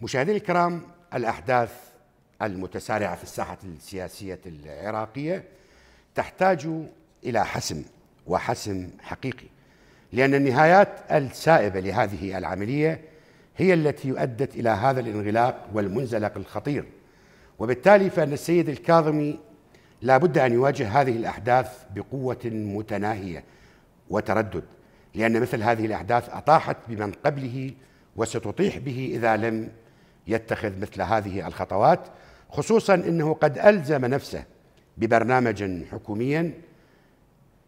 مشاهدينا الكرام الاحداث المتسارعه في الساحه السياسيه العراقيه تحتاج الى حسم وحسم حقيقي لان النهايات السائبه لهذه العمليه هي التي ادت الى هذا الانغلاق والمنزلق الخطير وبالتالي فان السيد الكاظمي لا بد ان يواجه هذه الاحداث بقوه متناهيه وتردد لان مثل هذه الاحداث اطاحت بمن قبله وستطيح به اذا لم يتخذ مثل هذه الخطوات خصوصا انه قد الزم نفسه ببرنامج حكومي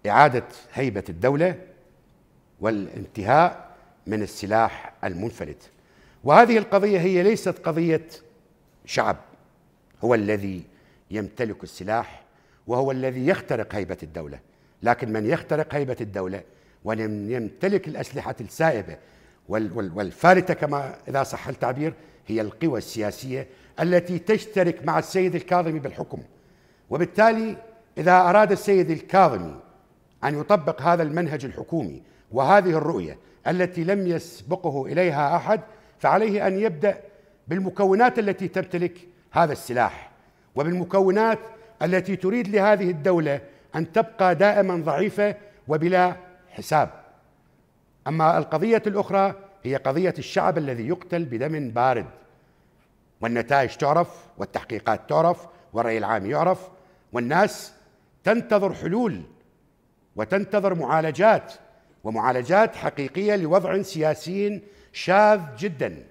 اعاده هيبه الدوله والانتهاء من السلاح المنفلت وهذه القضيه هي ليست قضيه شعب هو الذي يمتلك السلاح وهو الذي يخترق هيبه الدوله لكن من يخترق هيبه الدوله ومن يمتلك الاسلحه السائبه والفارته كما اذا صح التعبير هي القوى السياسية التي تشترك مع السيد الكاظمي بالحكم وبالتالي إذا أراد السيد الكاظمي أن يطبق هذا المنهج الحكومي وهذه الرؤية التي لم يسبقه إليها أحد فعليه أن يبدأ بالمكونات التي تمتلك هذا السلاح وبالمكونات التي تريد لهذه الدولة أن تبقى دائما ضعيفة وبلا حساب أما القضية الأخرى هي قضية الشعب الذي يقتل بدم بارد والنتائج تعرف والتحقيقات تعرف والرأي العام يعرف والناس تنتظر حلول وتنتظر معالجات ومعالجات حقيقية لوضع سياسي شاذ جدا